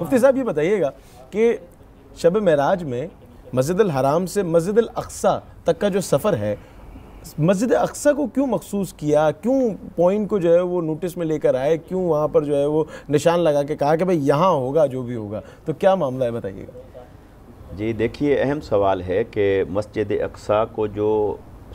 मुफ्ती साहब ये बताइएगा कि शब महराज में मस्जिद हराम से मस्जिद अक्सा तक का जो सफ़र है मस्जिद अक्सा को क्यों मखसूस किया क्यों पॉइंट को जो है वो नोटिस में लेकर आए क्यों वहाँ पर जो है वो निशान लगा के कहा कि भाई यहाँ होगा जो भी होगा तो क्या मामला है बताइएगा जी देखिए अहम सवाल है कि मस्जिद अक्सा को जो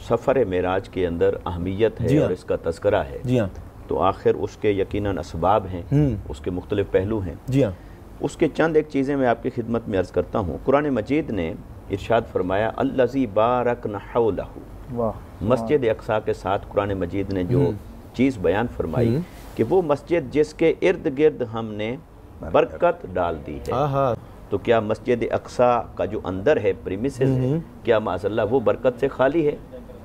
सफ़र मराज के अंदर अहमियत है हाँ। और इसका तस्करा है जी हाँ तो आखिर उसके यकीनन इसबाब हैं हम्म। उसके मुख्तलिफ पहलू हैं जी हाँ उसके चंद एक चीज़ें मैं आपकी खिदमत में अर्ज़ करता हूँ कुरान मजीद ने इरशाद फरमाया अल्लाजी बारक नहू मस्जिद अकसा के साथ कुरान मजीद ने जो हम्म। चीज़ बयान फरमाई हम्म। कि वो मस्जिद जिसके इर्द गिर्द हमने बरकत डाल दी है तो क्या मस्जिद अकसा का जो अंदर है प्रीमिसेस हम्म। क्या माजल्ला वो बरकत से खाली है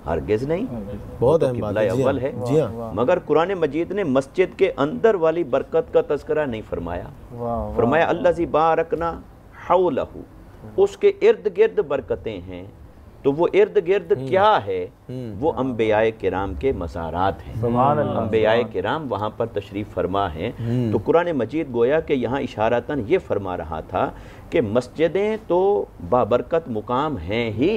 हरगिज़ नहीं हाँ बहुत तो अहम बात हाँ। अव्वल है जी हाँ मगर कुरान मजीद ने मस्जिद के अंदर वाली बरकत का तस्करा नहीं फरमाया फरमाया अल्लाह जी बारकना हाउ उसके इर्द गिर्द बरकतें हैं तो वो इर्द गिर्द हम्म। क्या है हम्म। वो अम्बियाए किराम के मज़ारात हैं के राम वहाँ पर तशरीफ़ फरमा है हम्म। तो कुरान मजीद गोया के यहाँ इशारतन ये फरमा रहा था कि मस्जिदें तो बाबरकत मुकाम हैं ही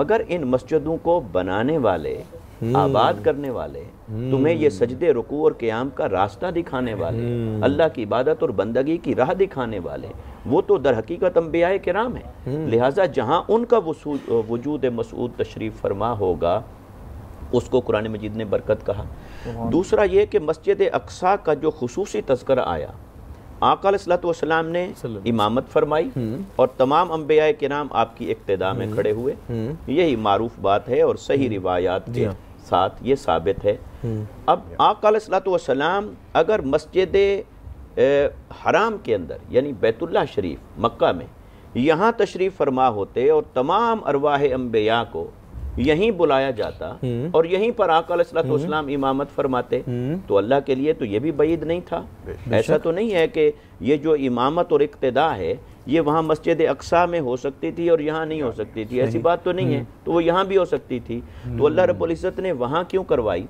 मगर इन मस्जिदों को बनाने वाले हम्म। आबाद करने वाले हम्म। तुम्हें ये सजदे रुकू और क्याम का रास्ता दिखाने वाले हम्म। अल्लाह की इबादत और बंदगी की राह दिखाने वाले वो तो दर हकीकत अम्बिया कराम है लिहाजा जहाँ उनका वजूद मसूद तशरीफ़ फरमा होगा उसको कुरान मजीद ने बरकत कहा दूसरा ये कि मस्जिद अकसा का जो खसूसी तस्कर आया आकल ने इमामत फरमाई और तमाम अम्बिया के नाम आपकी इब्तदा में खड़े हुए यही मारूफ बात है और सही रिवायात साथ ये साबित है हम्म। अब आकलाम अगर मस्जिद हराम के अंदर यानी बैतुल्ला शरीफ मक्का में यहाँ तशरीफ़ फरमा होते और तमाम अरवाह अम्बिया को यहीं बुलाया जाता हम्म। और यहीं पर आकाम हम्म। इमामत फरमाते तो अल्लाह के लिए तो ये भी बईद नहीं था ऐसा तो नहीं है कि ये जो इमामत और इकतदा है ये वहाँ मस्जिद अक्सा में हो सकती थी और यहाँ नहीं हो सकती थी ऐसी बात तो नहीं है हम्म। तो वो यहाँ भी हो सकती थी तो अल्लाह हम्म। रब्ज़त ने वहाँ क्यों करवाई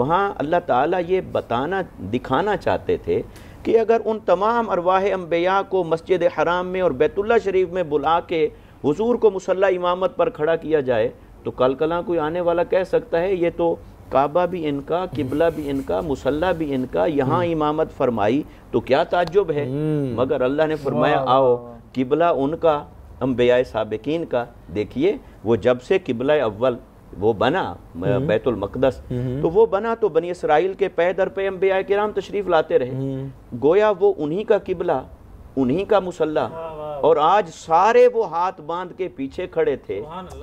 वहाँ अल्लाह ताला ये बताना दिखाना चाहते थे कि अगर उन तमाम अरवाह अम्बिया को मस्जिद हराम में और बैतुल्ला शरीफ में बुला के हुजूर को मुसल्ला इमामत पर खड़ा किया जाए तो कल कला कोई आने वाला कह सकता है ये तो काबा भी इनका किबला भी इनका मुसल्ला भी इनका यहाँ हम्म। इमामत फरमाई तो क्या ताजुब है हम्म। मगर अल्लाह ने फरमाया आओ किबला उनका अम्बिया सबकिन का देखिए वो जब से किबला अव्वल वो बना हम्म। मकदस तो वो बना तो बनी इसराइल के पै दर पे के राम तशरीफ़ लाते रहे गोया वो उन्हीं का किबला उन्हीं का मुसल्ला और आज सारे वो हाथ बांध के पीछे खड़े थे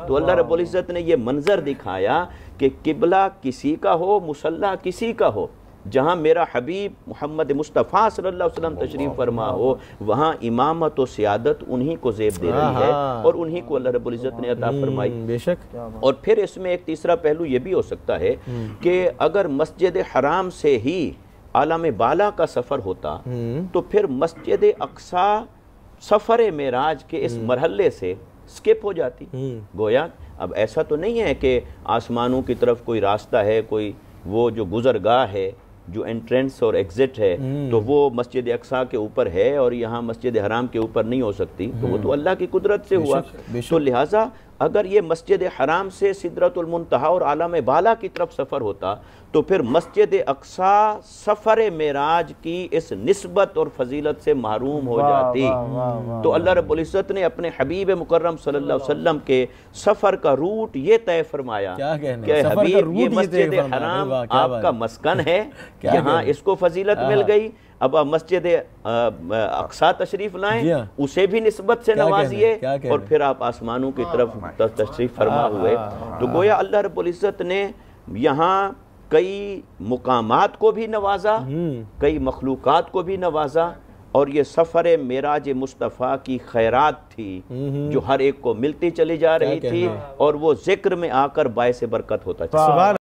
तो अल्लाह रब्बुल इज़्ज़त ने ये मंज़र दिखाया कि किबला किसी का हो मुसल्ला किसी का हो जहाँ मेरा हबीब मोहम्मद मुस्तफ़ा सल्लल्लाहु अलैहि वसल्लम तशरीफ़ फरमा हो वहाँ इमामत और सियादत उन्हीं को जेब दे रही है और उन्हीं को अल्लाह रब्बुल इज़्ज़त ने अदा हम्म, फरमाई बेशक और फिर इसमें एक तीसरा पहलू ये भी हो सकता है हम्म। कि अगर मस्जिद हराम से ही आलम बाला का सफ़र होता हम्म। तो फिर मस्जिद अक्सा सफ़र राज के इस हम्म। मरहल्ले से स्किप हो जाती हम्म। गोया अब ऐसा तो नहीं है कि आसमानों की तरफ कोई रास्ता है कोई वो जो गुजरगाह है जो एंट्रेंस और एग्जिट है हम्म। तो वो मस्जिद अक्सा के ऊपर है और यहाँ मस्जिद हराम के ऊपर नहीं हो सकती तो वो तो अल्लाह की कुदरत से हुआ तो लिहाजा अगर ये मस्जिद हराम से सिदरतुलमतहा और आलम बाला की तरफ सफ़र होता तो फिर मस्जिद अक्सा सफ़र मराज की इस नस्बत और फजीलत से महरूम हो जाती तो अल्लाह रबुल्ज़त ने अपने हबीब मुकर्रम सल्लल्लाहु के सफ़र का रूट ये तय फरमाया कि हबीब ये मस्जिद हराम आपका मस्कन है यहाँ इसको फजीलत मिल हाँ। गई अब मस्जिद अक्सा तशरीफ लाए हाँ। उसे भी नस्बत से नवाजिए और फिर आप आसमानों की तरफ हाँ, हाँ। तशरीफ फरमा हुए तो गोया अल्लाह रबुल्ज़त ने यहाँ कई मकाम को भी नवाजा हम्म। कई मखलूक को भी नवाजा और ये सफ़र मेराज मुस्तफ़ा की खैरात थी हम्म। जो हर एक को मिलती चली जा रही थी और वो जिक्र में आकर बायस बरकत होता था